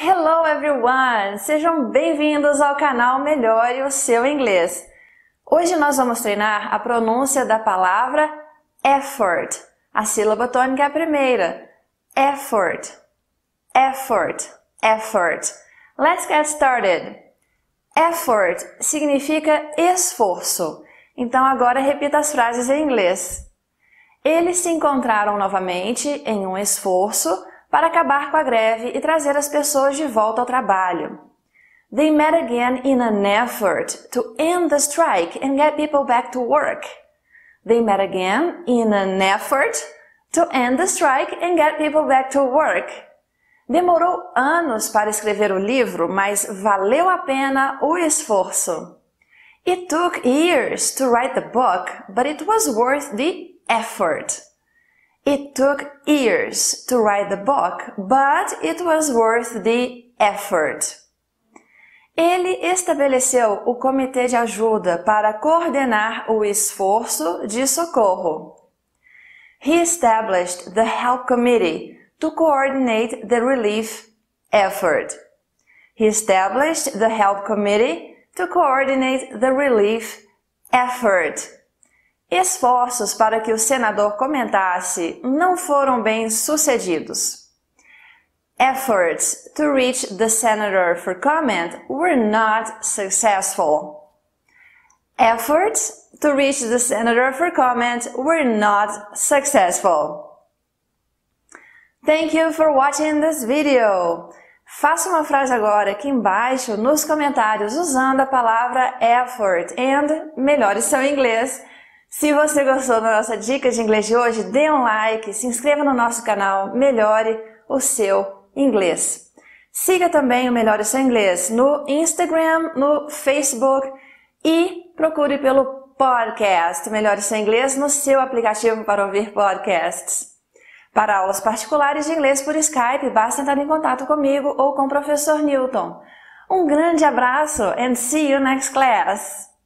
Hello everyone! Sejam bem-vindos ao canal Melhore o Seu Inglês. Hoje nós vamos treinar a pronúncia da palavra effort. A sílaba tônica é a primeira. Effort, effort, effort. Let's get started. Effort significa esforço. Então agora repita as frases em inglês. Eles se encontraram novamente em um esforço para acabar com a greve e trazer as pessoas de volta ao trabalho. They met again in an effort to end the strike and get people back to work. They met again in an effort to end the strike and get people back to work. Demorou anos para escrever o livro, mas valeu a pena o esforço. It took years to write the book, but it was worth the effort. It took years to write the book, but it was worth the effort. Ele estabeleceu o comitê de ajuda para coordenar o esforço de socorro. He established the help committee to coordinate the relief effort. He established the help committee to coordinate the relief effort. Esforços para que o senador comentasse não foram bem sucedidos. Efforts to reach the senator for comment were not successful. Efforts to reach the senator for comment were not successful. Thank you for watching this video. Faça uma frase agora aqui embaixo nos comentários usando a palavra effort and melhore seu inglês. Se você gostou da nossa dica de inglês de hoje, dê um like, se inscreva no nosso canal, melhore o seu inglês. Siga também o Melhore Seu Inglês no Instagram, no Facebook e procure pelo podcast Melhore Seu Inglês no seu aplicativo para ouvir podcasts. Para aulas particulares de inglês por Skype, basta entrar em contato comigo ou com o professor Newton. Um grande abraço and see you next class!